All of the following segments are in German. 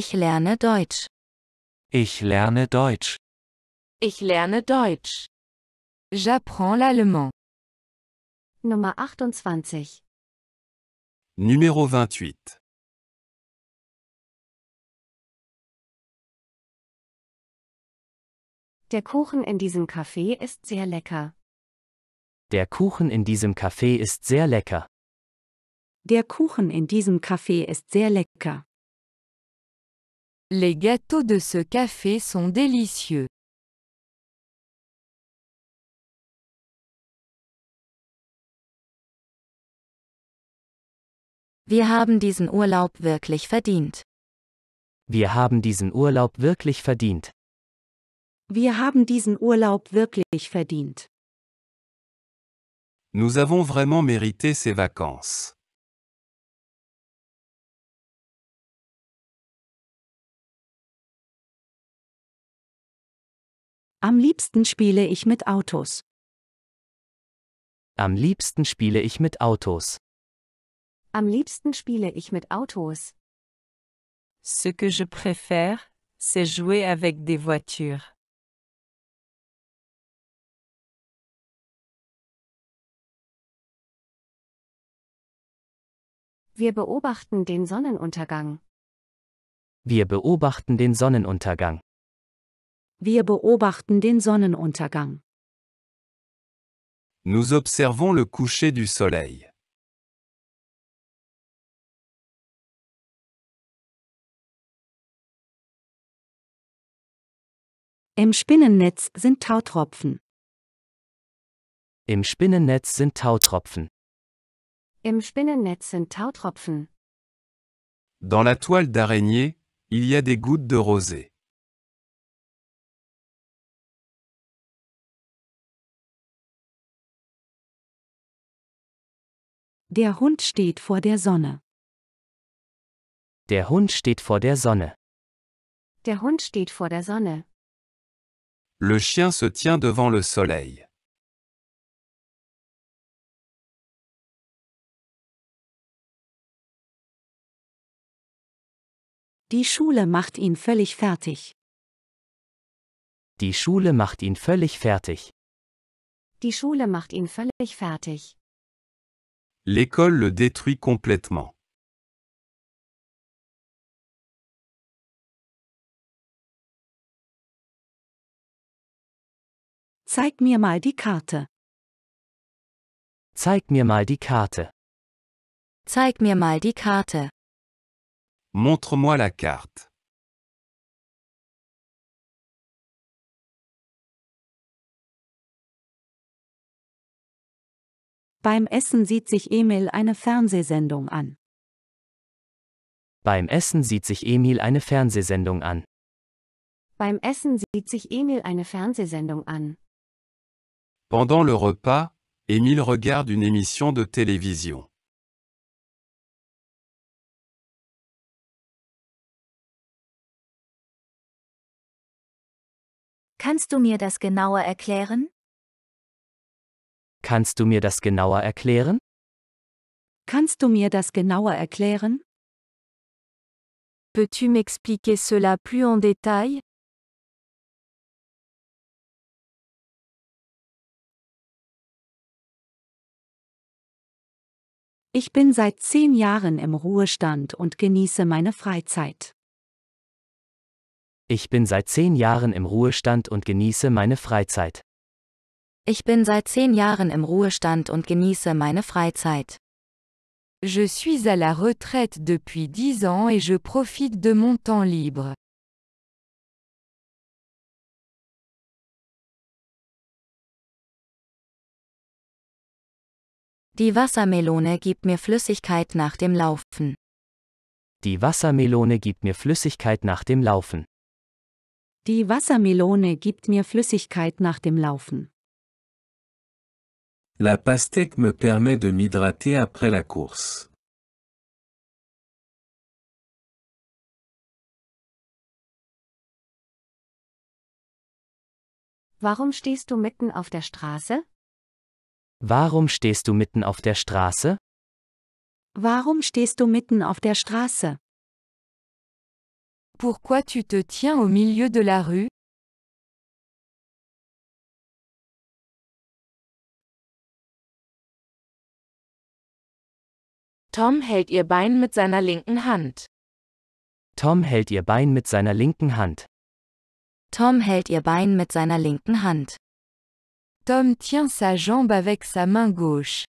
Ich lerne Deutsch. Ich lerne Deutsch. Ich lerne Deutsch. J'apprends l'allemand. Nummer 28. Numéro 28. Der Kuchen in diesem Café ist sehr lecker. Der Kuchen in diesem Café ist sehr lecker. Der Kuchen in diesem Café ist sehr lecker. Les gâteaux de ce café sont délicieux. Wir haben diesen Urlaub wirklich verdient. Wir haben diesen Urlaub wirklich verdient. Wir haben diesen Urlaub wirklich verdient. Nous avons vraiment mérité ces vacances. Am liebsten spiele ich mit Autos. Am liebsten spiele ich mit Autos. Am liebsten spiele ich mit Autos. Ce que je préfère, c'est jouer avec des voitures. Wir beobachten den Sonnenuntergang. Wir beobachten den Sonnenuntergang. Wir beobachten den Sonnenuntergang. Nous observons le coucher du soleil. Im Spinnennetz sind Tautropfen. Im Spinnennetz sind Tautropfen. Im Spinnennetz sind Tautropfen. Dans la toile d'araignée, il y a des gouttes de rosée. Der Hund steht vor der Sonne. Der Hund steht vor der Sonne. Der Hund steht vor der Sonne. Le chien se tient devant le soleil. Die Schule macht ihn völlig fertig. Die Schule macht ihn völlig fertig. Die Schule macht ihn völlig fertig. L'école le détruit complètement. Zeig mir mal die Karte. Zeig mir mal die Karte. Zeig mir mal die Karte. Montre-moi la carte. Beim Essen sieht sich Emil eine Fernsehsendung an. Beim Essen sieht sich Emil eine Fernsehsendung an. Beim Essen sieht sich Emil eine Fernsehsendung an. Pendant le repas, Emil regarde une émission de télévision. Kannst du mir das genauer erklären? Kannst du mir das genauer erklären? Kannst du mir das genauer erklären? Peux-tu m'expliquer cela plus en détail? Ich bin seit zehn Jahren im Ruhestand und genieße meine Freizeit. Ich bin seit zehn Jahren im Ruhestand und genieße meine Freizeit. Ich bin seit zehn Jahren im Ruhestand und genieße meine Freizeit. Je suis à la retraite depuis 10 ans et je profite de mon temps libre. Die Wassermelone gibt mir Flüssigkeit nach dem Laufen. Die Wassermelone gibt mir Flüssigkeit nach dem Laufen. Die Wassermelone gibt mir Flüssigkeit nach dem Laufen. La pastèque me permet de m'hydrater après la course. Warum stehst du mitten auf der Straße? Warum stehst du mitten auf der Straße? Warum stehst du mitten auf der Straße? Pourquoi tu te tiens au milieu de la rue? Tom hält ihr Bein mit seiner linken Hand. Tom hält ihr Bein mit seiner linken Hand. Tom hält ihr Bein mit seiner linken Hand. Tom tient sa jambe avec sa main gauche.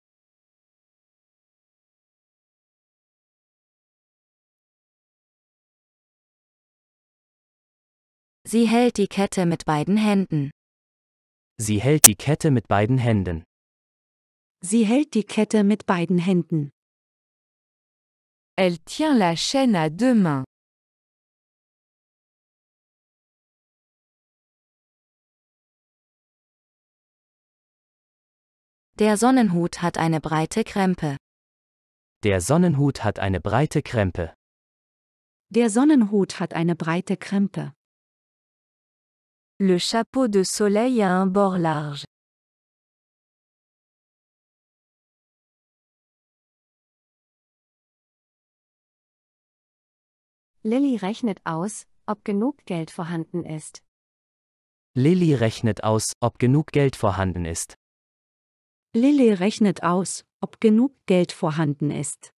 Sie hält die Kette mit beiden Händen. Sie hält die Kette mit beiden Händen. Sie hält die Kette mit beiden Händen. Elle tient la chaîne à deux mains. Der Sonnenhut hat eine breite Krempe. Der Sonnenhut hat eine breite Krempe. Der Sonnenhut hat eine breite Krempe. Le chapeau de soleil a un bord large. Lilly rechnet aus, ob genug Geld vorhanden ist. Lilly rechnet aus, ob genug Geld vorhanden ist. Lilly rechnet aus, ob genug Geld vorhanden ist.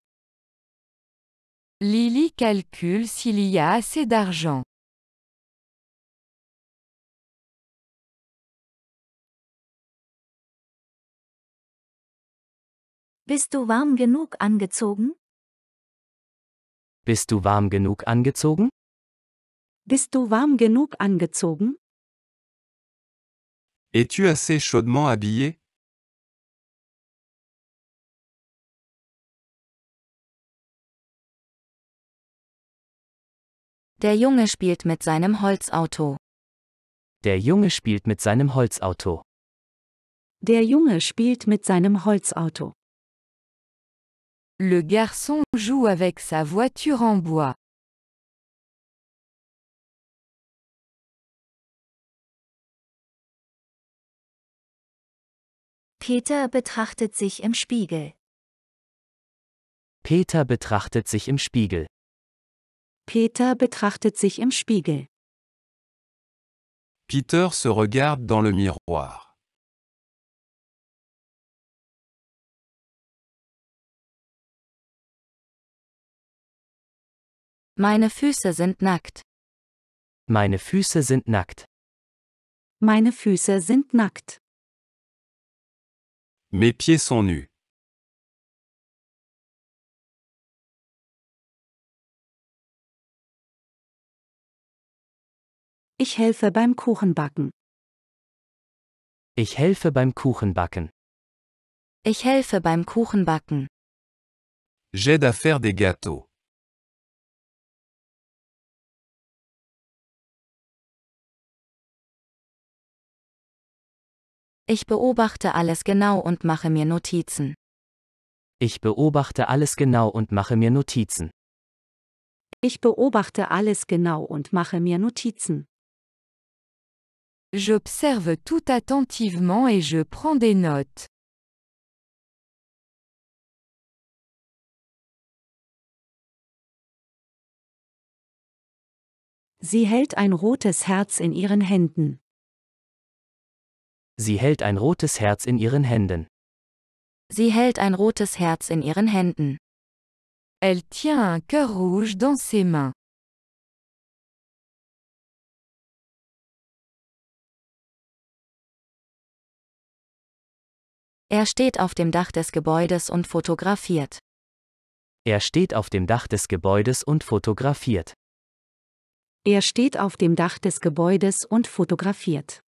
Lily calcule s'il y a assez d'argent. Bist du warm genug angezogen? Bist du warm genug angezogen? Bist du warm genug angezogen? Es-tu assez chaudement habillé? Der Junge spielt mit seinem Holzauto. Der Junge spielt mit seinem Holzauto. Der Junge spielt mit seinem Holzauto. Le garçon joue avec sa voiture en bois. Peter betrachtet sich im Spiegel. Peter betrachtet sich im Spiegel. Peter betrachtet sich im Spiegel. Peter se regarde dans le miroir. Meine Füße sind nackt. Meine Füße sind nackt. Meine Füße sind nackt. Mes pieds sont nus. Ich helfe beim Kuchenbacken. Ich helfe beim Kuchenbacken. Ich helfe beim Kuchenbacken. J'aide à faire des gâteaux. Ich beobachte alles genau und mache mir Notizen. Ich beobachte alles genau und mache mir Notizen. Ich beobachte alles genau und mache mir Notizen. J'observe tout attentivement et je prends des notes. Sie hält ein rotes Herz in ihren Händen. Sie hält ein rotes Herz in ihren Händen. Sie hält ein rotes Herz in ihren Händen. Elle tient un cœur rouge dans ses mains. Er steht auf dem Dach des Gebäudes und fotografiert. Er steht auf dem Dach des Gebäudes und fotografiert. Er steht auf dem Dach des Gebäudes und fotografiert.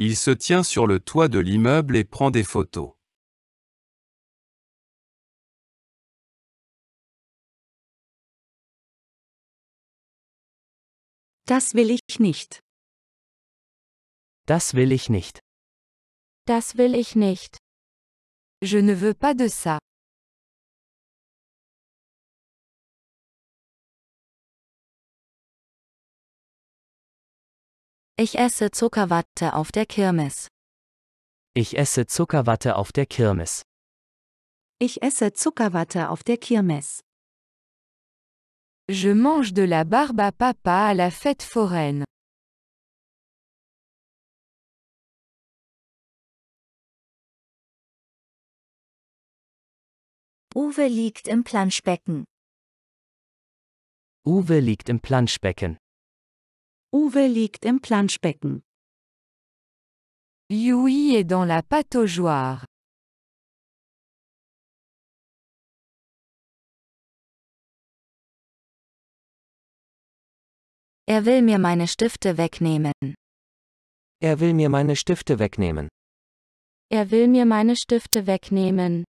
Il se tient sur le toit de l'immeuble et prend des photos. Das will ich nicht. Das will ich nicht. Das will ich nicht. Je ne veux pas de ça. Ich esse Zuckerwatte auf der Kirmes. Ich esse Zuckerwatte auf der Kirmes. Ich esse Zuckerwatte auf der Kirmes. Je mange de la barbe à papa à la fête foraine. Uwe liegt im Planschbecken. Uwe liegt im Planschbecken. Uwe liegt im Planschbecken. Yui est dans la pataugeoire. Er will mir meine Stifte wegnehmen. Er will mir meine Stifte wegnehmen. Er will mir meine Stifte wegnehmen.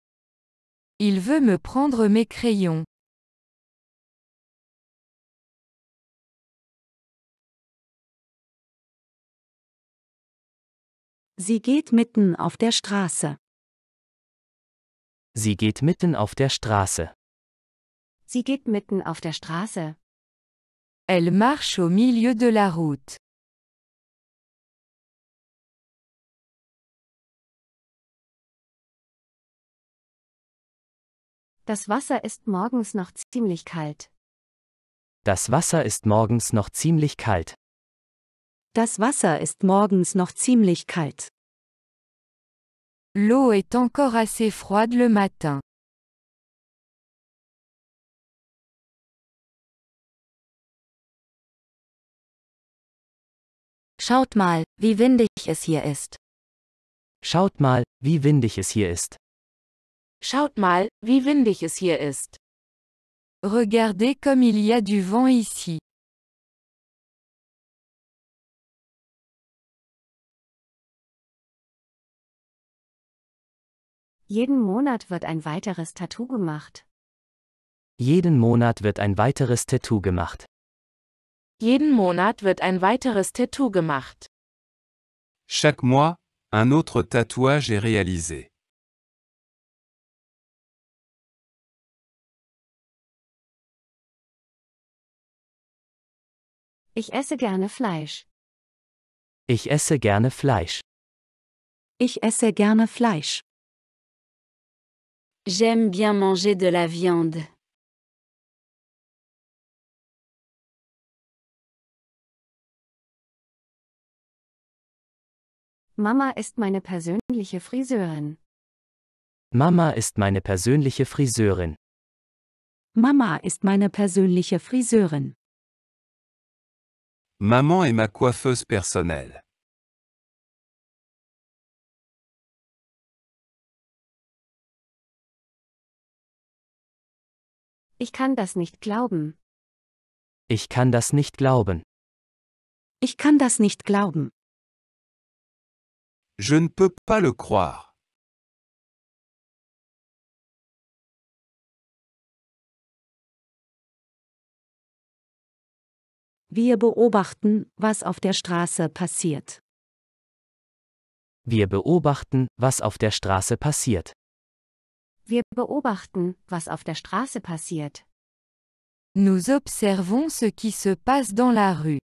Il veut me prendre mes crayons. Sie geht mitten auf der Straße. Sie geht mitten auf der Straße. Sie geht mitten auf der Straße. Elle marche au milieu de la route. Das Wasser ist morgens noch ziemlich kalt. Das Wasser ist morgens noch ziemlich kalt. Das Wasser ist morgens noch ziemlich kalt. L'eau est encore assez froide le matin. Schaut mal, wie windig es hier ist. Schaut mal, wie windig es hier ist. Schaut mal, wie windig es hier ist. Regardez comme il y a du vent ici. Jeden Monat wird ein weiteres Tattoo gemacht. Jeden Monat wird ein weiteres Tattoo gemacht. Jeden Monat wird ein weiteres Tattoo gemacht. Chaque mois, un autre tatouage est réalisé. Ich esse gerne Fleisch. Ich esse gerne Fleisch. Ich esse gerne Fleisch. J'aime bien manger de la viande. Mama ist meine persönliche Friseurin. Mama ist meine persönliche Friseurin. Mama ist meine persönliche Friseurin. Maman est ma coiffeuse personnelle. Ich kann das nicht glauben. Ich kann das nicht glauben. Ich kann das nicht glauben. Je ne peux pas le croire. Wir beobachten, was auf der Straße passiert. Wir beobachten, was auf der Straße passiert. Wir beobachten, was auf der Straße passiert. Nous observons ce qui se passe dans la rue.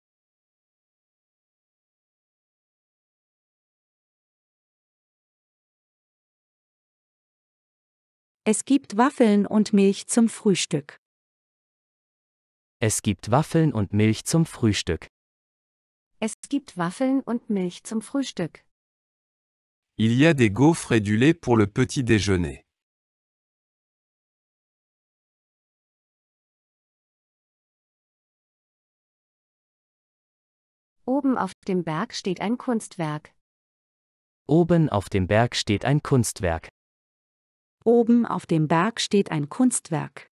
Es gibt Waffeln und Milch zum Frühstück. Es gibt Waffeln und Milch zum Frühstück. Es gibt Waffeln und Milch zum Frühstück. Il y a des gaufres et du lait pour le petit déjeuner. Oben auf dem Berg steht ein Kunstwerk. Oben auf dem Berg steht ein Kunstwerk. Oben auf dem Berg steht ein Kunstwerk.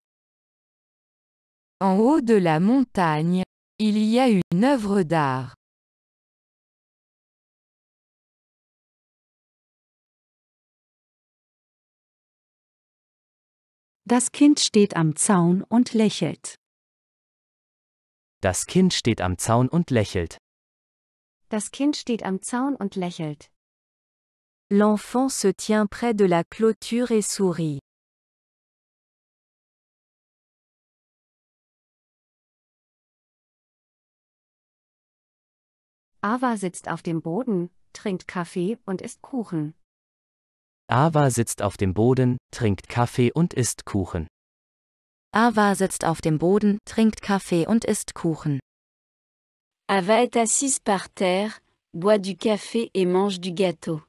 En haut de la montagne, il y a une œuvre d'art. Das Kind steht am Zaun und lächelt. Das Kind steht am Zaun und lächelt. Das Kind steht am Zaun und lächelt. L'enfant se tient près de la clôture et sourit. Ava sitzt auf dem Boden, trinkt Kaffee und isst Kuchen. Ava sitzt auf dem Boden, trinkt Kaffee und isst Kuchen. Ava sitzt auf dem Boden, trinkt Kaffee und isst Kuchen. Ava est assise par terre, boit du café et mange du gâteau.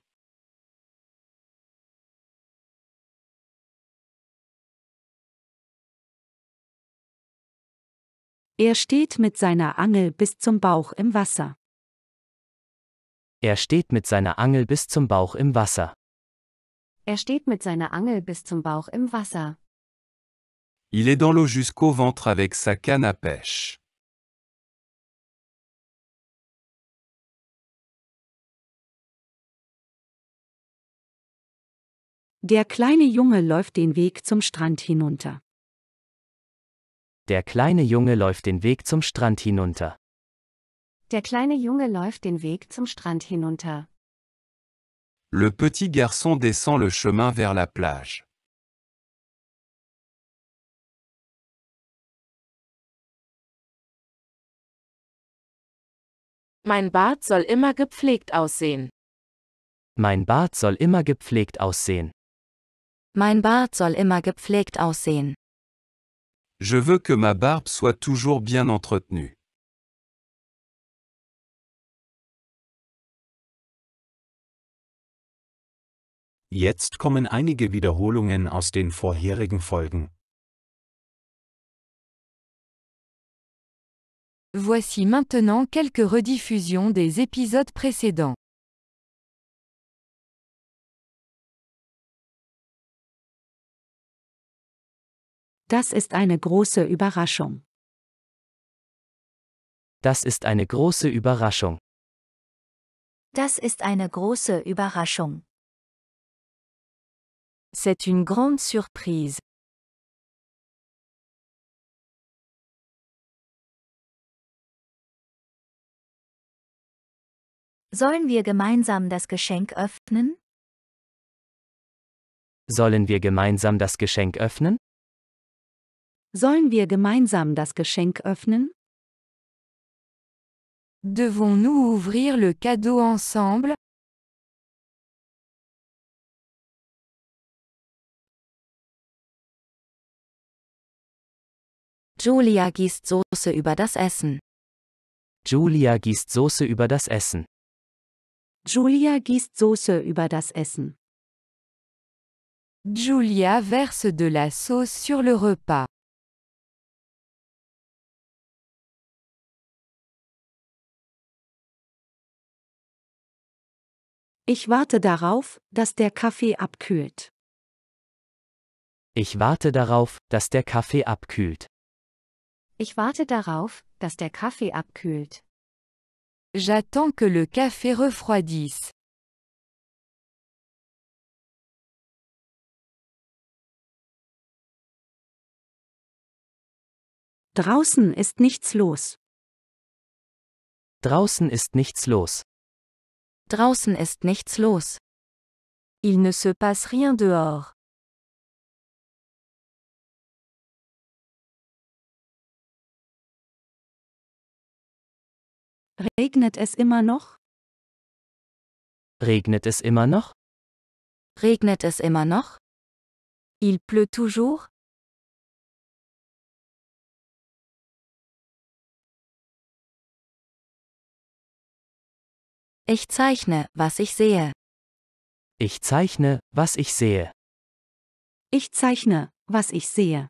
Er steht mit seiner Angel bis zum Bauch im Wasser. Er steht mit seiner Angel bis zum Bauch im Wasser. Er steht mit seiner Angel bis zum Bauch im Wasser. Il est dans l'eau jusqu'au ventre avec sa canne à pêche. Der kleine Junge läuft den Weg zum Strand hinunter. Der kleine Junge läuft den Weg zum Strand hinunter. Der kleine Junge läuft den Weg zum Strand hinunter. Le petit garçon descend le chemin vers la plage. Mein Bart soll immer gepflegt aussehen. Mein Bart soll immer gepflegt aussehen. Mein Bart soll immer gepflegt aussehen. Je veux que ma barbe soit toujours bien entretenue. Jetzt kommen einige Wiederholungen aus den vorherigen Folgen. Voici maintenant quelques rediffusions des épisodes précédents. Das ist eine große Überraschung. Das ist eine große Überraschung. Das ist eine große Überraschung. C'est une grande surprise. Sollen wir gemeinsam das Geschenk öffnen? Sollen wir gemeinsam das Geschenk öffnen? Sollen wir gemeinsam das Geschenk öffnen? Devons-nous ouvrir le cadeau ensemble? Julia gießt Soße über das Essen. Julia gießt Soße über das Essen. Julia gießt Soße über das Essen. Julia verse de la sauce sur le repas. Ich warte darauf, dass der Kaffee abkühlt. Ich warte darauf, dass der Kaffee abkühlt. Ich warte darauf, dass der Kaffee abkühlt. J'attends que le café refroidisse. Draußen ist nichts los. Draußen ist nichts los. Draußen ist nichts los. Il ne se passe rien dehors. Regnet es immer noch? Regnet es immer noch? Regnet es immer noch? Il pleut toujours? Ich zeichne, was ich sehe. Ich zeichne, was ich sehe. Ich zeichne, was ich sehe.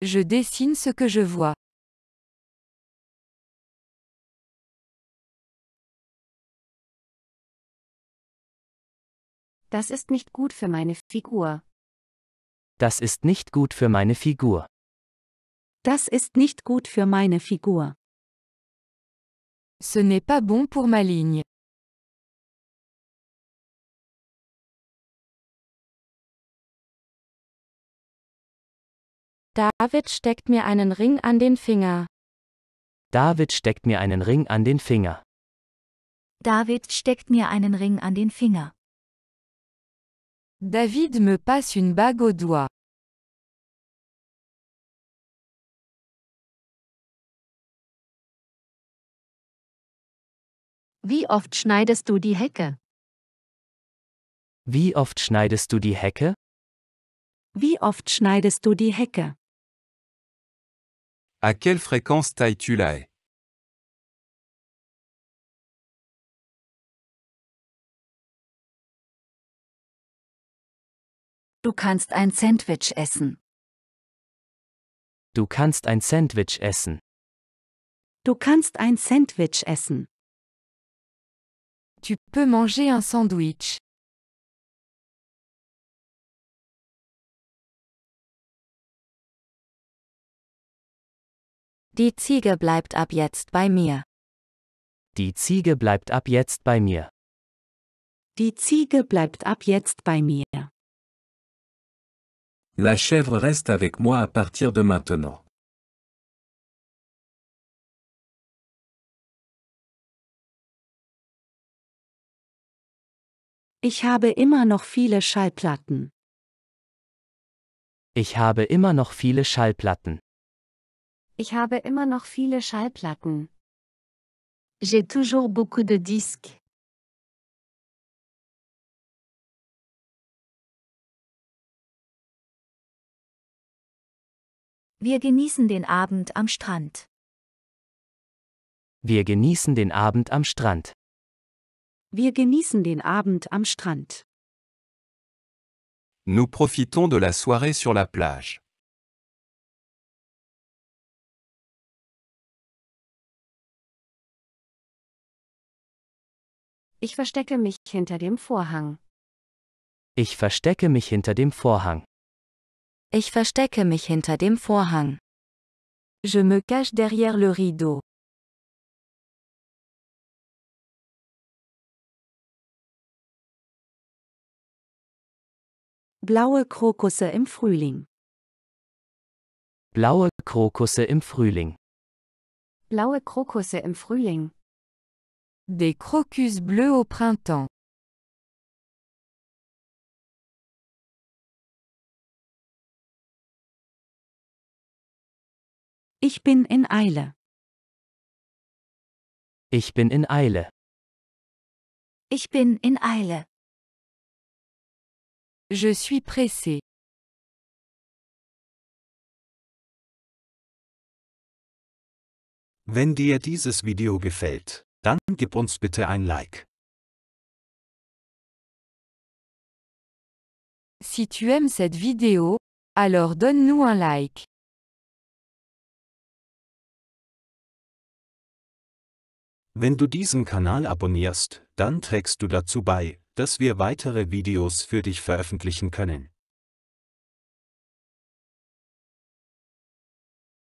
Je dessine ce que je vois. Das ist nicht gut für meine Figur. Das ist nicht gut für meine Figur. Das ist nicht gut für meine Figur. Ce n'est pas bon pour ma ligne. David steckt mir einen Ring an den Finger. David steckt mir einen Ring an den Finger. David steckt mir einen Ring an den Finger. David me passe une bague au doigt. Wie oft schneidest du die Hecke? Wie oft schneidest du die Hecke? Wie oft schneidest du die Hecke? À quelle fréquence tailles-tu la haie? Du kannst ein Sandwich essen. Du kannst ein Sandwich essen. Du kannst ein Sandwich essen. Tu peux manger un sandwich. Die Ziege bleibt ab jetzt bei mir. Die Ziege bleibt ab jetzt bei mir. Die Ziege bleibt ab jetzt bei mir. La chèvre reste avec moi à partir de maintenant. Ich habe immer noch viele Schallplatten. Ich habe immer noch viele Schallplatten. Ich habe immer noch viele Schallplatten. J'ai toujours beaucoup de disques. Wir genießen den Abend am Strand. Wir genießen den Abend am Strand. Wir genießen den Abend am Strand. Nous profitons de la soirée sur la plage. Ich verstecke mich hinter dem Vorhang. Ich verstecke mich hinter dem Vorhang. Ich verstecke mich hinter dem Vorhang. Je me cache derrière le rideau. Blaue Krokusse im Frühling. Blaue Krokusse im Frühling. Blaue Krokusse im Frühling. Des crocus bleus au printemps. Ich bin in Eile. Ich bin in Eile. Ich bin in Eile. Je suis pressé. Wenn dir dieses Video gefällt, dann gib uns bitte ein Like. Si tu aimes cette vidéo, alors donne-nous un like. Wenn du diesen Kanal abonnierst, dann trägst du dazu bei, wir weitere Videos für dich veröffentlichen können.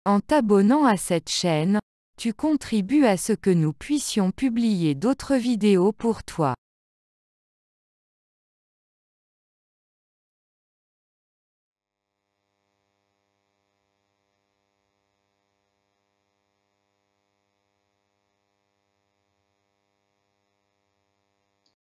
En t'abonnant à cette chaîne, tu contribues à ce que nous puissions publier d'autres vidéos pour toi.